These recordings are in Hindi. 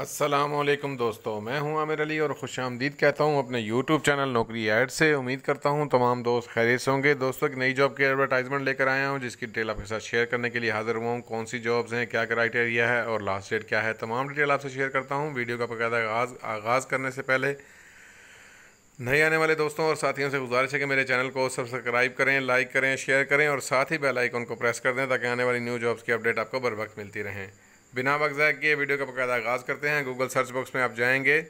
असलम दोस्तों मैं हूं आमिर अली और खुश आमदीद कहता हूं अपने YouTube चैनल नौकरी ऐड से उम्मीद करता हूं तमाम दोस्त खैरियत से होंगे दोस्तों एक नई जॉब की एडवर्टाइजमेंट लेकर आया हूं जिसकी डिटेल आपके साथ शेयर करने के लिए हाजिर हुआ हूं कौन सी जॉब्स हैं क्या क्राइटेरिया है और लास्ट डेट क्या है तमाम डिटेल आपसे शेयर करता हूँ वीडियो का बकायदा आगाज़ आगाज़ करने से पहले नए आने वाले दोस्तों और साथियों से गुजारिश है कि मेरे चैनल को सब्सक्राइब करें लाइक करें शेयर करें और साथ ही बेल आइकन को प्रेस कर दें ताकि आने वाली न्यू जॉब्स की अपडेट आपको बर वक्त मिलती रहें बिना जाए के वीडियो का बकायदा आगाज़ करते हैं गूगल सर्च बॉक्स में आप जाएंगे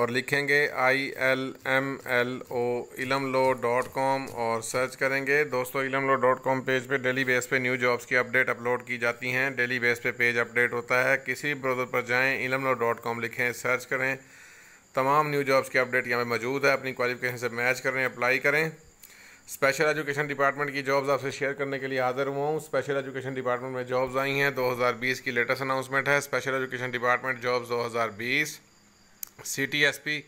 और लिखेंगे I L M L O Ilmlo dot com और सर्च करेंगे दोस्तों Ilmlo dot com page पे डेली बेस पे न्यू जॉब्स की अपडेट अपलोड की जाती हैं डेली बेस पे पेज अपडेट होता है किसी ब्रोजर पर जाएं इलम लो डॉट कॉम लिखें सर्च करें तमाम न्यू जॉब्स की अपडेट यहाँ पे मौजूद है अपनी क्वालिफिकेशन से मैच करें अप्लाई करें स्पेशल एजुकेशन डिपार्टमेंट की जॉब्स आपसे शेयर करने के लिए हाजिर हुआ हूँ स्पेशल एजुकेशन डिपार्टमेंट में जॉब्स आई हैं 2020 की लेटेस्ट अनाउंसमेंट है special education department jobs 2020 CTSP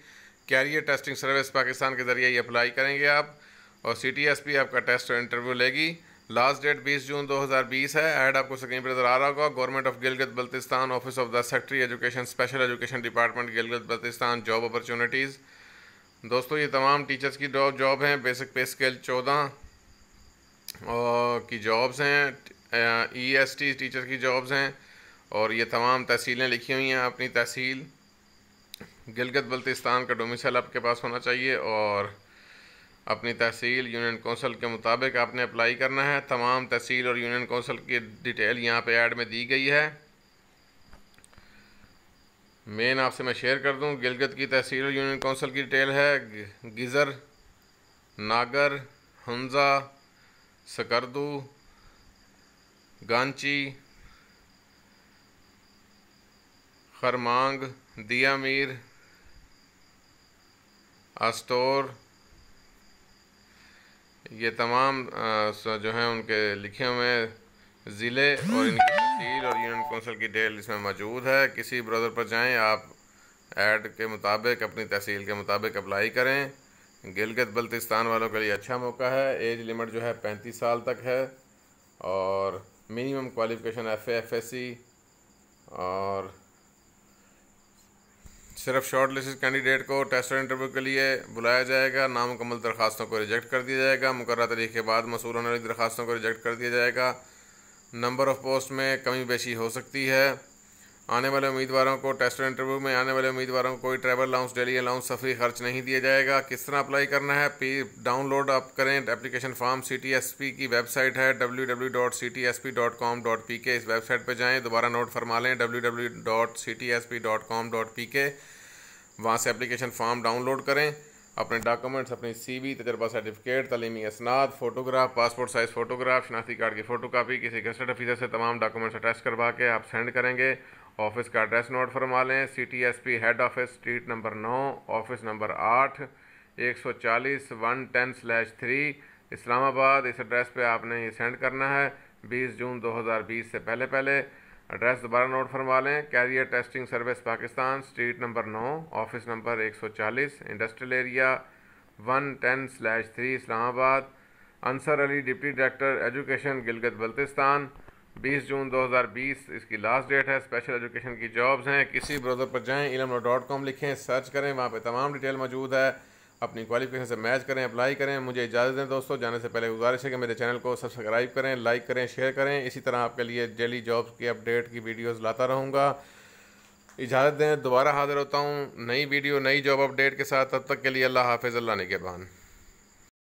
career testing service Pakistan के ज़रिए ये अप्लाई करेंगे आप और सीटीएसपी आपका टेस्ट और इंटरव्यू लेगी लास्ट डेट 20 जून 2020 है ऐड आपको स्क्रीन पर नजर आ रहा होगा government of Gilgit Baltistan office of the secretary education special education department Gilgit Baltistan job opportunities दोस्तों ये तमाम टीचर्स की जॉब हैं बेसिक पे स्केल चौदह और की जॉब्स हैं ई एस टी टीचर की जॉब्स हैं और ये तमाम तहसीलें लिखी हुई हैं अपनी तहसील गिलगत बल्तिस्तान का डोमिसल आपके पास होना चाहिए और अपनी तहसील यूनियन कौंसिल के मुताबिक आपने अप्लाई करना है तमाम तहसील और यूनियन कौंसिल की डिटेल यहाँ पे ऐड में दी गई है मेन आपसे मैं शेयर कर दूं गिलगत की तहसील यूनियन काउंसिल की डिटेल है गिज़र नागर हंजा सकरदू गांची खरमांग दिया मीर आस्तोर ये तमाम जो हैं उनके लिखे हुए हैं ज़िले और इनकी तहसील और यूनियन कौंसिल की डेल इसमें मौजूद है किसी ब्रदर पर जाएं आप ऐड के मुताबिक अपनी तहसील के मुताबिक अप्लाई करें गिलगित बल्तिस्तान वालों के लिए अच्छा मौका है एज लिमिट जो है पैंतीस साल तक है और minimum qualification F F S C और सिर्फ शॉर्ट लिस्ट कैंडिडेट को टेस्ट और इंटरव्यू के लिए बुलाया जाएगा नामुकम्मल दरखास्तों को रिजेक्ट कर दिया जाएगा मुकर तारीख के बाद मसूल होने वाली दरखास्तों को रिजेक्ट कर दिया जाएगा नंबर ऑफ पोस्ट में कमी बेशी हो सकती है आने वाले उम्मीदवारों को टेस्ट और इंटरव्यू में आने वाले उम्मीदवारों को कोई ट्रैवल अलाउंस डेली अलाउंस सफरी खर्च नहीं दिया जाएगा किस तरह अप्लाई करना है पी डाउनलोड आप करें एप्लीकेशन फॉर्म सी की वेबसाइट है www.ctsp.com.pk इस वेबसाइट पर जाएं दोबारा नोट फरमा लें के वहाँ से एप्लीकेशन फॉर्म डाउनलोड करें अपने डॉक्यूमेंट्स अपनी सी वी तजर्बा सर्टिफिकेट तलीमी इसनाद फोटोग्राफ पासपोर्ट साइज़ फ़ोटोग्राफ शनाख्ती कार्ड की फ़ोटो कापी किसी गजट अफीसर से तमाम डॉक्यूमेंट्स अटैच करवा के आप सेंड करेंगे ऑफिस का एड्रेस नोट फरमा लें C T S P head office street number नौ ऑफिस नंबर आठ एक सौ चालीस one ten slash three Islamabad इस एड्रेस पर आपने ये सेंड करना है बीस जून दो हज़ार बीस से पहले पहले एड्रेस दोबारा नोट फरमा लें career testing service Pakistan street number नौ office number 140 industrial area one ten slash three Islamabad Ansar Ali deputy director education Gilgit Baltistan 20 जून 2020 इसकी लास्ट डेट है स्पेशल एजुकेशन की जॉब्स हैं किसी ब्राउज़र पर जाएं इलम डॉट कॉम लिखें सर्च करें वहाँ पर तमाम डिटेल मौजूद है अपनी क्वालिफिकेशन से मैच करें अप्लाई करें मुझे इजाज़त दें दोस्तों जाने से पहले गुजारिश है कि मेरे चैनल को सब्सक्राइब करें लाइक करें शेयर करें इसी तरह आपके लिए डेली जॉब्स की अपडेट की वीडियोस लाता रहूँगा इजाज़त दें दोबारा हाज़िर होता हूँ नई वीडियो नई जॉब अपडेट के साथ तब तक के लिए अल्लाह हाफिज़ अल्लाह बहान